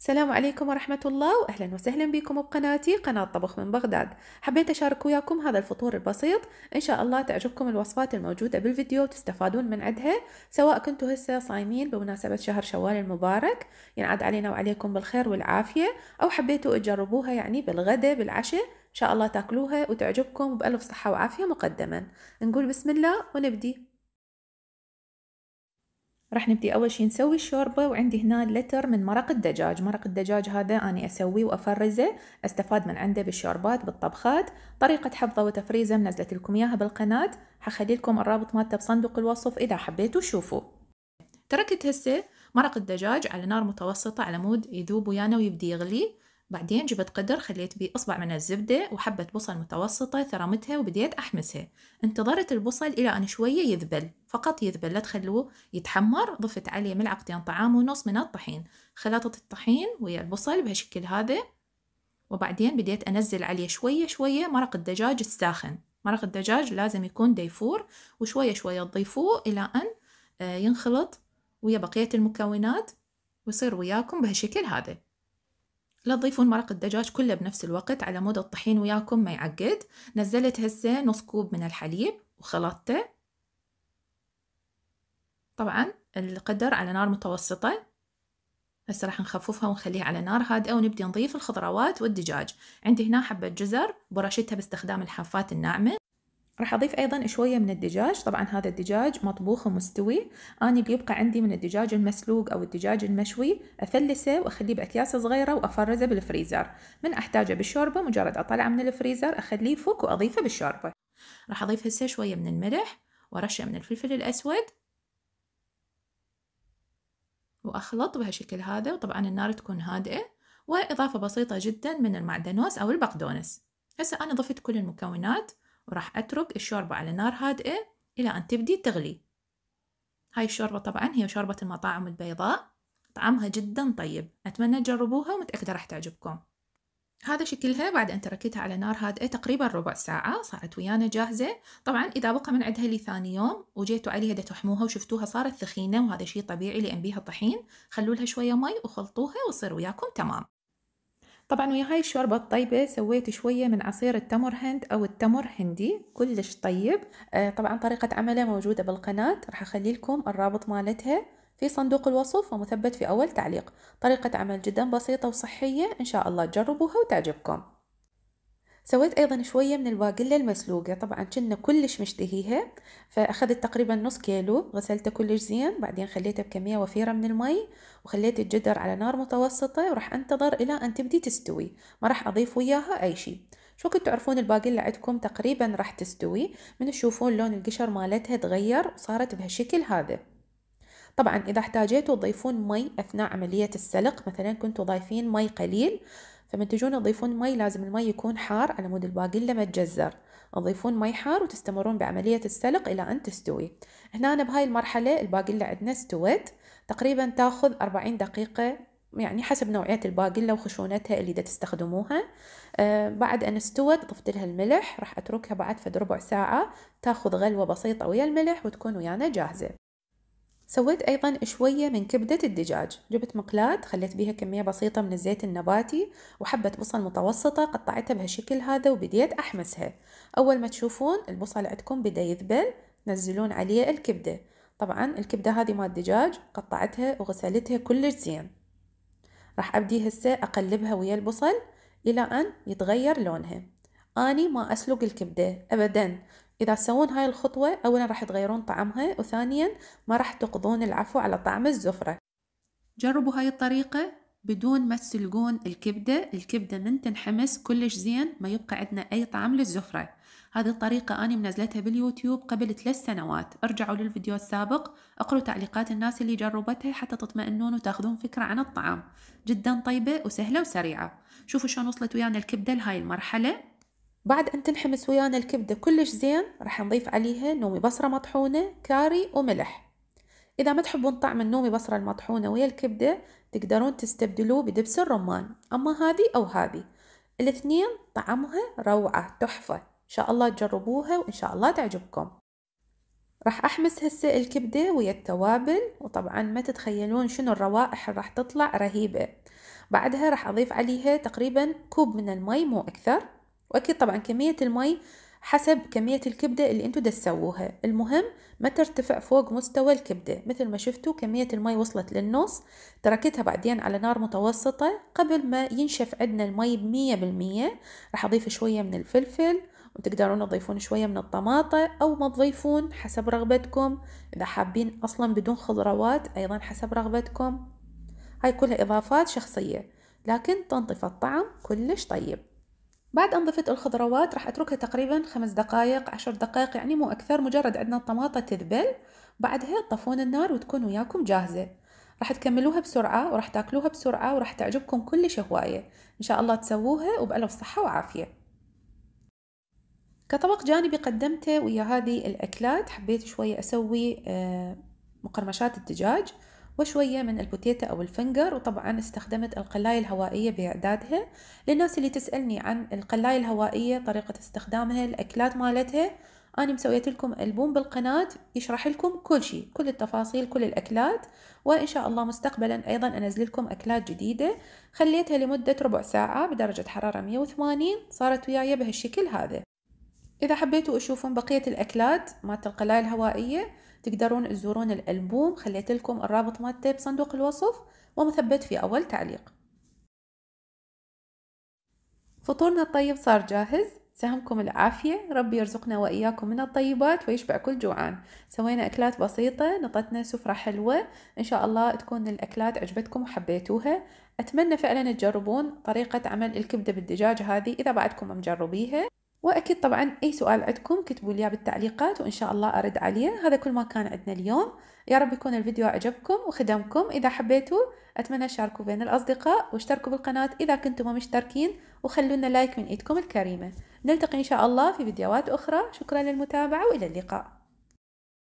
السلام عليكم ورحمة الله وأهلا وسهلا بكم بقناتي قناة طبخ من بغداد حبيت أشارك وياكم هذا الفطور البسيط إن شاء الله تعجبكم الوصفات الموجودة بالفيديو وتستفادون من عدها سواء كنتوا هسه صايمين بمناسبة شهر شوال المبارك ينعاد علينا وعليكم بالخير والعافية أو حبيتوا تجربوها يعني بالغداء بالعشاء إن شاء الله تاكلوها وتعجبكم بألف صحة وعافية مقدما نقول بسم الله ونبدي راح نبدي أول شي نسوي الشوربة وعندي هنا لتر من مرق الدجاج مرق الدجاج هذا أنا أسويه وأفرزه أستفاد من عنده بالشوربات بالطبخات طريقة حفظه وتفريزه منزلت لكم إياها بالقناة حخلي لكم الرابط مالته بصندوق الوصف إذا حبيتوا شوفوا تركت هسه مرق الدجاج على نار متوسطة على مود يذوب ويانا ويبدي يغلي بعدين جبت قدر خليت بيه أصبع من الزبدة وحبة بصل متوسطة ثرمتها وبديت أحمسها انتظرت البصل إلى أن شوية يذبل فقط يذبل لا تخلوه يتحمر ضفت عليه ملعقتين طعام ونص من الطحين خلطت الطحين ويا البصل بهالشكل هذا وبعدين بديت أنزل عليه شوية شوية مرق الدجاج الساخن مرق الدجاج لازم يكون ديفور وشوية شوية تضيفوه إلى أن آه، ينخلط ويا بقية المكونات ويصير وياكم بهالشكل هذا لا تضيفون مرق الدجاج كله بنفس الوقت على مود الطحين وياكم ما يعقد نزلت هسه نص كوب من الحليب وخلطته طبعا القدر على نار متوسطة هسه راح نخففها ونخليها على نار هادئة ونبدي نضيف الخضروات والدجاج عندي هنا حبة جزر برشتها باستخدام الحافات الناعمة راح أضيف أيضا شوية من الدجاج طبعا هذا الدجاج مطبوخ ومستوي أنا بيبقى عندي من الدجاج المسلوق أو الدجاج المشوي أثلسه وأخليه بأكياس صغيرة وأفرزه بالفريزر من أحتاجه بالشوربة مجرد أطلعه من الفريزر أخليه فوق وأضيفه بالشوربة راح أضيف هسه شوية من الملح ورشة من الفلفل الأسود وأخلط بهالشكل هذا وطبعا النار تكون هادئة وإضافة بسيطة جدا من المعدنوس أو البقدونس هسه أنا ضفت كل المكونات وراح أترك الشوربة على نار هادئة إلى أن تبدي تغلي هاي الشوربة طبعا هي شوربة المطاعم البيضاء طعمها جدا طيب أتمنى تجربوها ومتأكدة راح تعجبكم هذا شكلها بعد أن تركتها على نار هادئة تقريبا ربع ساعة صارت ويانا جاهزة طبعا إذا بقى من عندها لي ثاني يوم وجيتوا عليها تحموها وشفتوها صارت ثخينة وهذا شيء طبيعي لأن بيها طحين خلوا لها شوية مي وخلطوها وصير وياكم تمام طبعا ويا هاي الشوربة الطيبة سويت شوية من عصير التمر هند أو التمر هندي كلش طيب آه، طبعا طريقة عمله موجودة بالقناة راح أخلي لكم الرابط مالتها في صندوق الوصف ومثبت في أول تعليق طريقة عمل جدا بسيطة وصحية إن شاء الله تجربوها وتعجبكم سويت أيضا شوية من الباقلة المسلوقة طبعا كنا كلش مشتهيها فأخذت تقريبا نص كيلو غسلته كلش زين بعدين خليته بكمية وفيرة من المي وخليت الجدر على نار متوسطة وراح أنتظر إلى أن تبدي تستوي ما راح أضيف وياها أي شيء شو كنت تعرفون الباقلة عندكم تقريبا راح تستوي من تشوفون لون القشر مالتها تغير وصارت بهالشكل هذا طبعا إذا احتاجيتوا تضيفون مي أثناء عملية السلق مثلا كنتوا ضايفين مي قليل فمن تجون تضيفون مي لازم المي يكون حار على مود الباقي لما تجزر تضيفون مي حار وتستمرون بعملية السلق إلى أن تستوي هنا أنا بهاي المرحلة اللي عندنا استوت تقريبا تاخذ 40 دقيقة يعني حسب نوعية الباقلة وخشونتها اللي دا تستخدموها آه بعد أن استوت ضفت لها الملح راح أتركها بعد فد ربع ساعة تاخذ غلوة بسيطة ويا الملح وتكون ويانا جاهزة سويت أيضا شوية من كبدة الدجاج جبت مقلاة خليت بيها كمية بسيطة من الزيت النباتي وحبة بصل متوسطة قطعتها بهالشكل هذا وبديت أحمسها أول ما تشوفون البصل عندكم بدأ يذبل نزلون عليه الكبدة طبعا الكبدة هذه مال دجاج قطعتها وغسلتها كلش زين راح أبدي هسه أقلبها ويا البصل إلى أن يتغير لونها أني ما أسلق الكبدة أبدا إذا تسوون هاي الخطوة أولا راح تغيرون طعمها وثانيا ما راح تقضون العفو على طعم الزفرة جربوا هاي الطريقة بدون ما تسلقون الكبدة الكبدة من تنحمس كلش زين ما يبقى عندنا أي طعم للزفرة هذه الطريقة أنا منزلتها باليوتيوب قبل ثلاث سنوات ارجعوا للفيديو السابق اقروا تعليقات الناس اللي جربتها حتى تطمئنون وتاخذون فكرة عن الطعام جدا طيبة وسهلة وسريعة شوفوا شلون وصلت ويانا الكبدة لهاي المرحلة بعد أن تنحمس ويانا الكبدة كلش زين راح نضيف عليها نومي بصرة مطحونة كاري وملح إذا ما تحبون طعم النومي بصرة المطحونة ويا الكبدة تقدرون تستبدلوه بدبس الرمان أما هذه أو هذه الاثنين طعمها روعة تحفة إن شاء الله تجربوها وإن شاء الله تعجبكم راح أحمس هسه الكبدة ويا التوابل وطبعا ما تتخيلون شنو الروائح راح تطلع رهيبة بعدها راح أضيف عليها تقريبا كوب من المي مو أكثر واكيد طبعا كميه المي حسب كمية الكبدة اللي انتو دسووها المهم ما ترتفع فوق مستوى الكبدة مثل ما شفتوا كمية المي وصلت للنص تركتها بعدين على نار متوسطة قبل ما ينشف عندنا المي بمية بالمية راح اضيف شوية من الفلفل وتقدرون تضيفون شوية من الطماطة أو ما تضيفون حسب رغبتكم إذا حابين أصلا بدون خضروات أيضا حسب رغبتكم هاي كلها إضافات شخصية لكن تنطف الطعم كلش طيب بعد أن ضفت الخضروات راح أتركها تقريبا خمس دقائق عشر دقائق يعني مو أكثر مجرد عندنا الطماطة تذبل بعدها تطفون النار وتكون وياكم جاهزة راح تكملوها بسرعة وراح تاكلوها بسرعة وراح تعجبكم كلش هواية إن شاء الله تسووها وبألف صحة وعافية كطبق جانبي قدمته ويا هذه الأكلات حبيت شوية أسوي آه، مقرمشات الدجاج وشوية من البوتيتا أو الفنجر وطبعا استخدمت القلاية الهوائية بإعدادها للناس اللي تسألني عن القلاية الهوائية طريقة استخدامها الأكلات مالتها أنا مسويت لكم ألبوم بالقناة يشرح لكم كل شيء كل التفاصيل كل الأكلات وإن شاء الله مستقبلا أيضا أنزل لكم أكلات جديدة خليتها لمدة ربع ساعة بدرجة حرارة 180 صارت وياي بهالشكل هذا إذا حبيتوا أشوفهم بقية الأكلات مالت القلاية الهوائية تقدرون تزورون الألبوم خليت لكم الرابط مالته بصندوق الوصف ومثبت في أول تعليق فطورنا الطيب صار جاهز سهمكم العافية ربي يرزقنا وإياكم من الطيبات ويشبع كل جوعان سوينا أكلات بسيطة نطتنا سفرة حلوة إن شاء الله تكون الأكلات عجبتكم وحبيتوها أتمنى فعلا تجربون طريقة عمل الكبدة بالدجاج هذه إذا بعدكم مجربيها واكيد طبعا اي سؤال عندكم كتبوا لي بالتعليقات وان شاء الله ارد عليه هذا كل ما كان عندنا اليوم يا رب يكون الفيديو عجبكم وخدمكم اذا حبيتوا اتمنى تشاركوا بين الاصدقاء واشتركوا بالقناه اذا كنتم ما مشتركين وخلوا لايك من ايدكم الكريمه نلتقي ان شاء الله في فيديوهات اخرى شكرا للمتابعه والى اللقاء